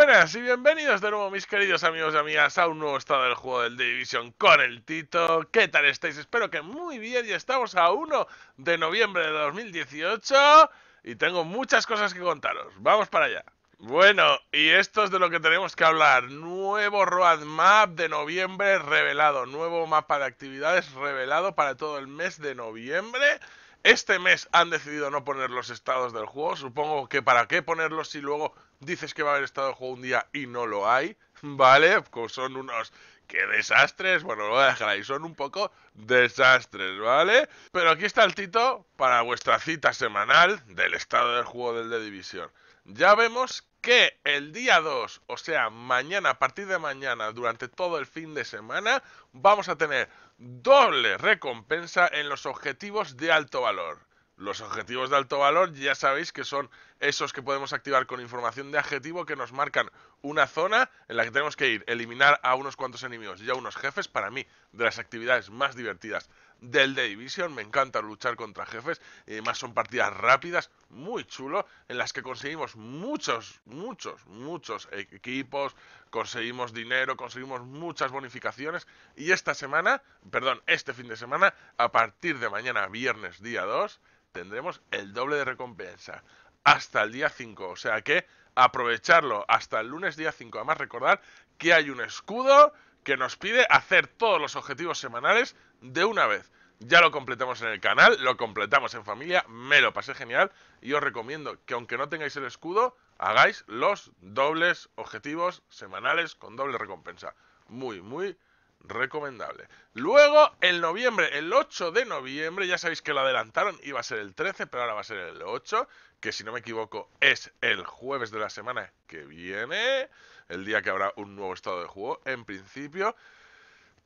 buenas y bienvenidos de nuevo mis queridos amigos y amigas a un nuevo estado del juego del Division con el Tito. ¿Qué tal estáis? Espero que muy bien y estamos a 1 de noviembre de 2018 y tengo muchas cosas que contaros. Vamos para allá. Bueno, y esto es de lo que tenemos que hablar. Nuevo roadmap de noviembre revelado. Nuevo mapa de actividades revelado para todo el mes de noviembre. Este mes han decidido no poner los estados del juego. Supongo que para qué ponerlos si luego dices que va a haber estado de juego un día y no lo hay, ¿vale? Pues son unos... ¡Qué desastres! Bueno, lo voy a dejar ahí. Son un poco desastres, ¿vale? Pero aquí está el Tito para vuestra cita semanal del estado del juego del de división. Ya vemos que el día 2, o sea, mañana, a partir de mañana, durante todo el fin de semana, vamos a tener doble recompensa en los objetivos de alto valor. Los objetivos de alto valor ya sabéis que son esos que podemos activar con información de adjetivo que nos marcan una zona en la que tenemos que ir, eliminar a unos cuantos enemigos y a unos jefes, para mí, de las actividades más divertidas del The Division, me encanta luchar contra jefes, y además son partidas rápidas, muy chulo, en las que conseguimos muchos, muchos, muchos equipos, conseguimos dinero, conseguimos muchas bonificaciones y esta semana, perdón, este fin de semana, a partir de mañana, viernes día 2, tendremos el doble de recompensa hasta el día 5. O sea que aprovecharlo hasta el lunes día 5. Además, recordar que hay un escudo que nos pide hacer todos los objetivos semanales de una vez. Ya lo completamos en el canal, lo completamos en familia, me lo pasé genial y os recomiendo que aunque no tengáis el escudo, hagáis los dobles objetivos semanales con doble recompensa. Muy, muy recomendable. Luego, el noviembre, el 8 de noviembre, ya sabéis que lo adelantaron, iba a ser el 13, pero ahora va a ser el 8 que si no me equivoco es el jueves de la semana que viene, el día que habrá un nuevo estado de juego, en principio,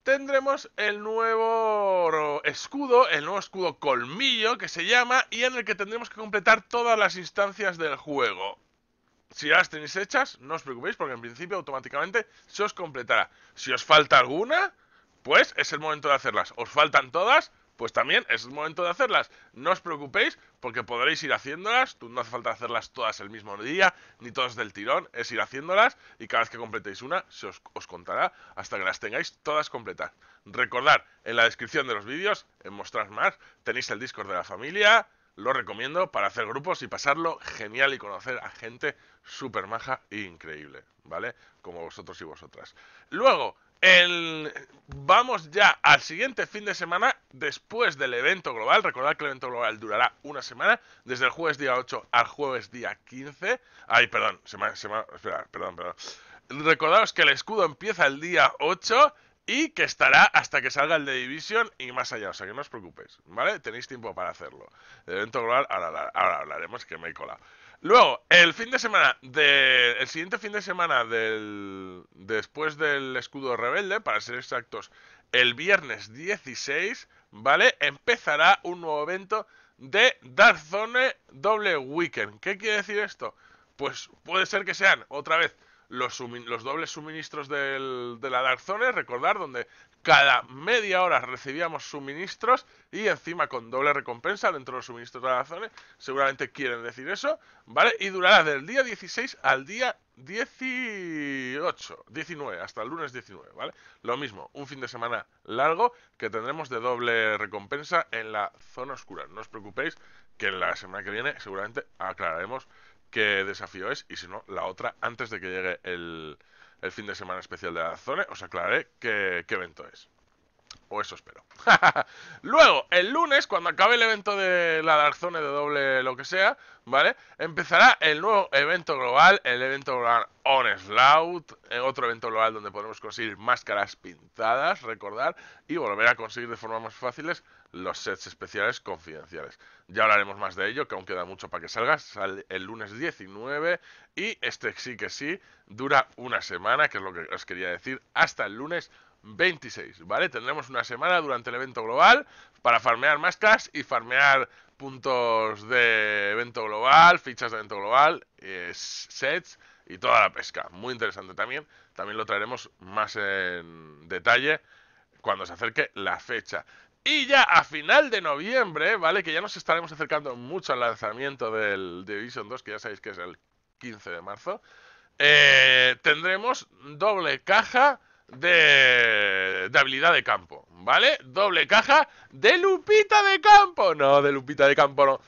tendremos el nuevo escudo, el nuevo escudo colmillo que se llama, y en el que tendremos que completar todas las instancias del juego. Si ya las tenéis hechas, no os preocupéis porque en principio automáticamente se os completará. Si os falta alguna, pues es el momento de hacerlas. ¿Os faltan todas? pues también es el momento de hacerlas. No os preocupéis porque podréis ir haciéndolas, no hace falta hacerlas todas el mismo día, ni todas del tirón, es ir haciéndolas y cada vez que completéis una se os, contará hasta que las tengáis todas completas. Recordad, en la descripción de los vídeos, en Mostrar Más, tenéis el Discord de la familia, lo recomiendo para hacer grupos y pasarlo genial y conocer a gente súper maja e increíble, ¿vale? Como vosotros y vosotras. Luego, el... vamos ya al siguiente fin de semana después del evento global. Recordad que el evento global durará una semana, desde el jueves día 8 al jueves día 15. Ay, perdón, semana, semana, espera, perdón, perdón. Recordados que el escudo empieza el día 8 y que estará hasta que salga el de Division y más allá, o sea que no os preocupéis, ¿vale? Tenéis tiempo para hacerlo. El evento global, ahora, hablaremos que me he colado. Luego, el fin de semana, el siguiente fin de semana del, después del escudo rebelde, para ser exactos, el viernes 16, ¿vale? Empezará un nuevo evento de Dark Zone Doble Weekend. ¿Qué quiere decir esto? Pues puede ser que sean otra vez los, dobles suministros de la Dark Zone, recordar, donde cada media hora recibíamos suministros y encima con doble recompensa dentro de los suministros de la Dark Zone, seguramente quieren decir eso, ¿vale? Y durará del día 16 al día 18, 19, hasta el lunes 19, ¿vale? Lo mismo, un fin de semana largo que tendremos de doble recompensa en la zona oscura. No os preocupéis que la semana que viene seguramente aclararemos qué desafío es y si no, la otra antes de que llegue el, fin de semana especial de la zona, os aclararé qué, qué evento es. O eso espero. Luego, el lunes, cuando acabe el evento de la Dark Zone de doble lo que sea, ¿vale? Empezará el nuevo evento global, el evento global On Slout, eh, otro evento global donde podremos conseguir máscaras pintadas, recordar, y volver a conseguir de forma más fáciles los sets especiales confidenciales. Ya hablaremos más de ello, que aún queda mucho para que salga. Sale el lunes 19 y este sí que sí dura una semana, que es lo que os quería decir, hasta el lunes 26, ¿vale? Tendremos una semana durante el evento global para farmear más y farmear puntos de evento global, fichas de evento global, eh, sets y toda la pesca. Muy interesante también. También lo traeremos más en detalle cuando se acerque la fecha. Y ya a final de noviembre, ¿vale? Que ya nos estaremos acercando mucho al lanzamiento del Division 2, que ya sabéis que es el 15 de marzo. Eh, tendremos doble caja de, habilidad de campo, ¿vale? Doble caja de Lupita de campo. No, de Lupita de campo no.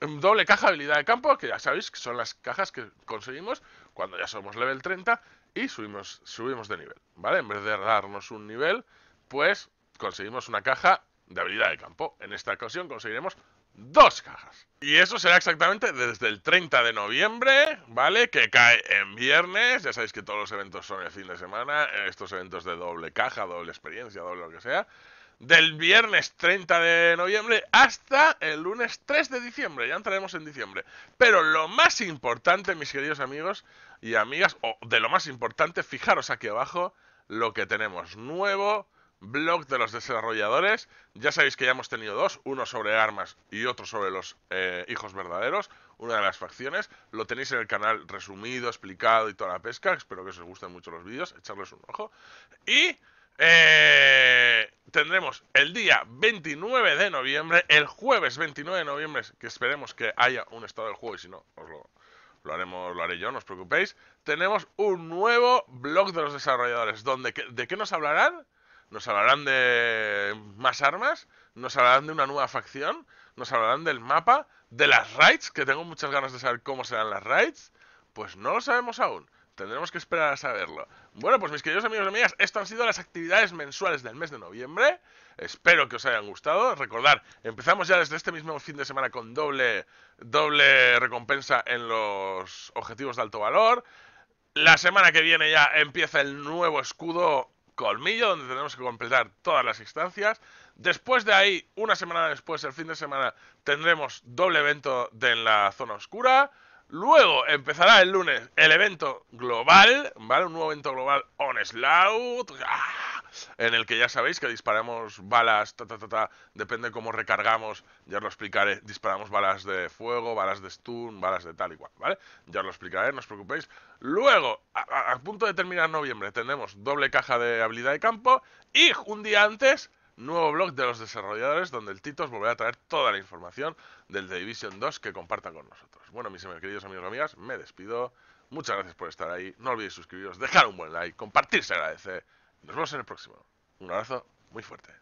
Doble caja de habilidad de campo, que ya sabéis que son las cajas que conseguimos cuando ya somos level 30 y subimos, subimos de nivel, ¿vale? En vez de darnos un nivel, pues conseguimos una caja de habilidad de campo. En esta ocasión conseguiremos dos cajas. Y eso será exactamente desde el 30 de noviembre, ¿vale? Que cae en viernes. Ya sabéis que todos los eventos son el fin de semana. Estos eventos de doble caja, doble experiencia, doble lo que sea. Del viernes 30 de noviembre hasta el lunes 3 de diciembre. Ya entraremos en diciembre. Pero lo más importante, mis queridos amigos y amigas, o de lo más importante, fijaros aquí abajo lo que tenemos nuevo blog de los desarrolladores. Ya sabéis que ya hemos tenido dos, uno sobre armas y otro sobre los eh, hijos verdaderos, una de las facciones. Lo tenéis en el canal resumido, explicado y toda la pesca. Espero que os gusten mucho los vídeos, echarles un ojo. Y eh, tendremos el día 29 de noviembre, el jueves 29 de noviembre, que esperemos que haya un estado del juego y si no, os lo lo haremos, lo haré yo, no os preocupéis. Tenemos un nuevo blog de los desarrolladores, donde ¿de qué nos hablarán? nos hablarán de más armas, nos hablarán de una nueva facción, nos hablarán del mapa, de las raids, que tengo muchas ganas de saber cómo serán las raids. Pues no lo sabemos aún. Tendremos que esperar a saberlo. Bueno, pues mis queridos amigos y amigas, esto han sido las actividades mensuales del mes de noviembre. Espero que os hayan gustado. Recordar, empezamos ya desde este mismo fin de semana con doble, doble recompensa en los objetivos de alto valor. La semana que viene ya empieza el nuevo escudo Colmillo, donde tenemos que completar todas las instancias. Después de ahí, una semana después, el fin de semana, tendremos doble evento de la zona oscura. Luego empezará el lunes el evento global, ¿vale? Un nuevo evento global on Slout. ¡Ah! en el que ya sabéis que disparamos balas, ta, ta, depende cómo recargamos, ya os lo explicaré, disparamos balas de fuego, balas de stun, balas de tal y cual, ¿vale? Ya os lo explicaré, no os preocupéis. Luego, a, punto de terminar noviembre, tendremos doble caja de habilidad de campo y un día antes nuevo blog de los desarrolladores donde el Tito os volverá a traer toda la información del The Division 2 que comparta con nosotros. Bueno, mis queridos amigos y amigas, me despido. Muchas gracias por estar ahí. No olvidéis suscribiros, dejar un buen like, compartir se agradece. Nos vemos en el próximo. Un abrazo muy fuerte.